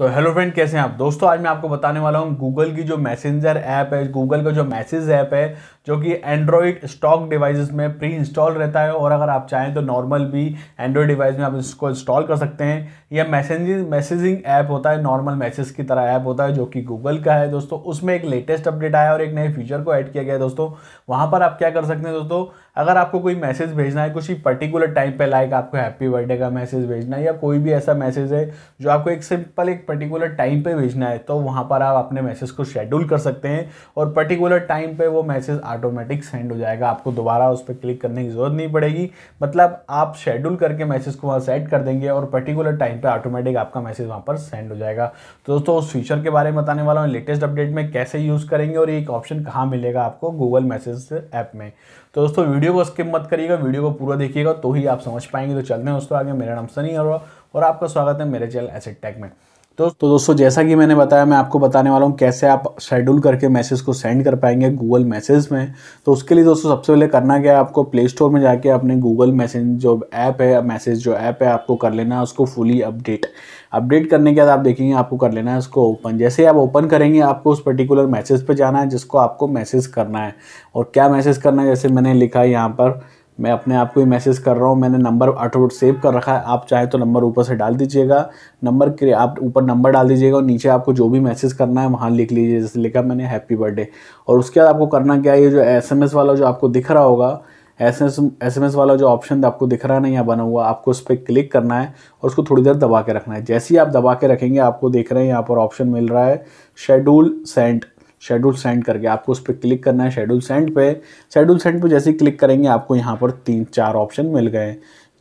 तो hello friend कैसे हैं आप दोस्तों आज मैं आपको बताने वाला हूं गूगल की जो मैसेंजर ऐप है गूगल का जो मैसेज ऐप है जो कि एंड्रॉयड स्टॉक डिवाइसेस में प्री इंस्टॉल रहता है और अगर आप चाहें तो नॉर्मल भी एंड्रॉयड डिवाइस में आप इसको इंस्टॉल कर सकते हैं यह मैसेजिंग मैसेजिंग ऐप होता है नॉर्मल मैसेज की तरह ऐप होता है जो कि गूगल का है दोस्तों उसमें एक लेटेस्ट अपडेट आया और एक नए फीचर को ऐड किया गया है दोस्तों वहाँ पर आप क्या कर सकते हैं दोस्तों अगर आपको कोई मैसेज भेजना है कुछ ही पर्टिकुलर टाइम पर लाइक आपको हैप्पी बर्थडे का मैसेज भेजना है या कोई भी ऐसा मैसेज है जो आपको एक सिंपल एक पर्टिकुलर टाइम पे भेजना है तो वहाँ पर आप अपने मैसेज को शेड्यूल कर सकते हैं और पर्टिकुलर टाइम पे वो मैसेज ऑटोमेटिक सेंड हो जाएगा आपको दोबारा उस पर क्लिक करने की ज़रूरत नहीं पड़ेगी मतलब आप शेड्यूल करके मैसेज को वहाँ सेट कर देंगे और पर्टिकुलर टाइम पर ऑटोमेटिक आपका मैसेज वहाँ पर सेंड हो जाएगा तो दोस्तों उस फीचर के बारे में बताने वाला हूँ लेटेस्ट अपडेट में कैसे यूज़ करेंगे और एक ऑप्शन कहाँ मिलेगा आपको गूगल मैसेज ऐप में तो दोस्तों वीडियो को स्किप मत करिएगा वीडियो को पूरा देखिएगा तो ही आप समझ पाएंगे तो चलते हैं दोस्तों आगे मेरा नाम सनी अरो और आपका स्वागत है मेरे चैनल एसेट टेक में तो तो दोस्तों जैसा कि मैंने बताया मैं आपको बताने वाला हूँ कैसे आप शेड्यूल करके मैसेज को सेंड कर पाएंगे गूगल मैसेज में तो उसके लिए दोस्तों सबसे पहले करना क्या है आपको प्ले स्टोर में जाके अपने गूगल मैसेज जो ऐप है मैसेज जो ऐप है आपको कर लेना है उसको फुली अपडेट अपडेट करने के बाद आप देखेंगे आपको कर लेना है उसको ओपन जैसे आप ओपन करेंगे आपको उस पर्टिकुलर मैसेज पर जाना है जिसको आपको मैसेज करना है और क्या मैसेज करना है जैसे मैंने लिखा है यहाँ पर मैं अपने आप को ही मैसेज कर रहा हूँ मैंने नंबर ऑटोमेट सेव कर रखा है आप चाहे तो नंबर ऊपर से डाल दीजिएगा नंबर के आप ऊपर नंबर डाल दीजिएगा और नीचे आपको जो भी मैसेज करना है वहाँ लिख लीजिए जैसे लिखा मैंने हैप्पी बर्थडे और उसके बाद आपको करना क्या है ये जो एस वाला जो आपको दिख रहा होगा एस एम एस वाला जो ऑप्शन आपको दिख रहा है ना यहाँ बना हुआ आपको उस पर क्लिक करना है और उसको थोड़ी देर दबा के रखना है जैसे ही आप दबा के रखेंगे आपको देख रहे हैं यहाँ पर ऑप्शन मिल रहा है शेड्यूल सेंट शेड्यूल सेंड करके आपको उस पर क्लिक करना है शेड्यूल सेंड पे शेड्यूल सेंड पे जैसे ही क्लिक करेंगे आपको यहाँ पर तीन चार ऑप्शन मिल गए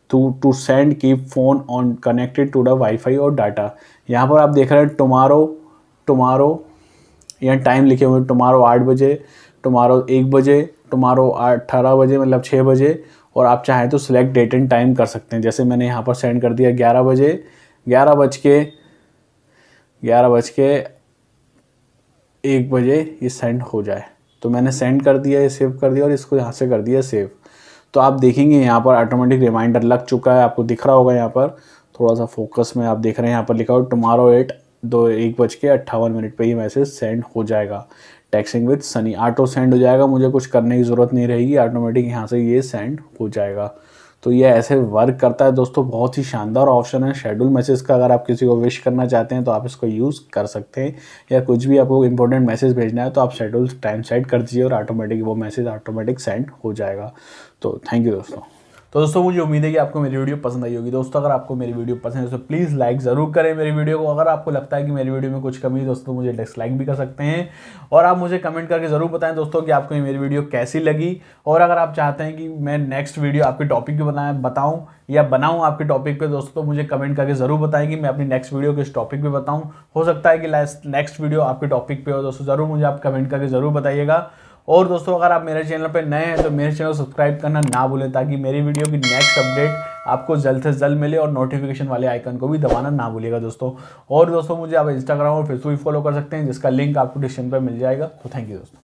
टू टू सेंड की phone on connected to the WiFi और डाटा यहाँ पर आप देख रहे हैं टुमारो टुमारो यहाँ टाइम लिखे हुए टुमारो आठ बजे टुमारो एक बजे टुमारो अठारह बजे मतलब छः बजे और आप चाहें तो सिलेक्ट डेट एंड टाइम कर सकते हैं जैसे मैंने यहाँ पर सेंड कर दिया ग्यारह बजे ग्यारह बज के ग्यारह बज के एक बजे ये सेंड हो जाए तो मैंने सेंड कर दिया ये सेव कर दिया और इसको यहाँ से कर दिया सेव तो आप देखेंगे यहाँ पर ऑटोमेटिक रिमाइंडर लग चुका है आपको दिख रहा होगा यहाँ पर थोड़ा सा फोकस में आप देख रहे हैं यहाँ पर लिखा हो टमारो एट दो एक बज के अट्ठावन मिनट पर ये मैसेज सेंड हो जाएगा texting with sunny auto send हो जाएगा मुझे कुछ करने की ज़रूरत नहीं रहेगी ऑटोमेटिक यहाँ से ये सेंड हो जाएगा तो ये ऐसे वर्क करता है दोस्तों बहुत ही शानदार ऑप्शन है शेड्यूल मैसेज का अगर आप किसी को विश करना चाहते हैं तो आप इसको यूज़ कर सकते हैं या कुछ भी आपको इंपॉर्टेंट मैसेज भेजना है तो आप शेड्यूल टाइम सेट कर दीजिए और ऑटोमेटिक वो मैसेज ऑटोमेटिक सेंड हो जाएगा तो थैंक यू दोस्तों तो दोस्तों मुझे उम्मीद है कि आपको मेरी वीडियो पसंद आई होगी दोस्तों अगर आपको मेरी वीडियो पसंद है तो प्लीज़ लाइक ज़रूर करें मेरी वीडियो को अगर आपको लगता है कि मेरी वीडियो में कुछ कमी है दोस्तों मुझे डिसलाइक भी कर सकते हैं और आप मुझे कमेंट करके ज़रूर बताएं दोस्तों कि आपको मेरी वीडियो कैसी लगी और अगर आप चाहते हैं कि मैं नेक्स्ट वीडियो आपके टॉपिक पे बनाए बताऊँ या बनाऊँ आपके टॉपिक पर दोस्तों मुझे कमेंट करके ज़रूर बताएँ कि मैं अपनी नेक्स्ट वीडियो किस टॉपिक पर बताऊँ हो सकता है कि नेक्स्ट वीडियो आपके टॉपिक पर हो दोस्तों ज़रूर मुझे आप कमेंट करके ज़रूर बताइएगा और दोस्तों अगर आप मेरे चैनल पर नए हैं तो मेरे चैनल सब्सक्राइब करना ना भूलें ताकि मेरी वीडियो की नेक्स्ट अपडेट आपको जल्द से जल्द मिले और नोटिफिकेशन वाले आइकन को भी दबाना ना भूलिएगा दोस्तों और दोस्तों मुझे आप इंस्टाग्राम और फेसबुक फॉलो कर सकते हैं जिसका लिंक आपको डिस्क्रिप्शन पर मिल जाएगा तो थैंक यू दोस्तों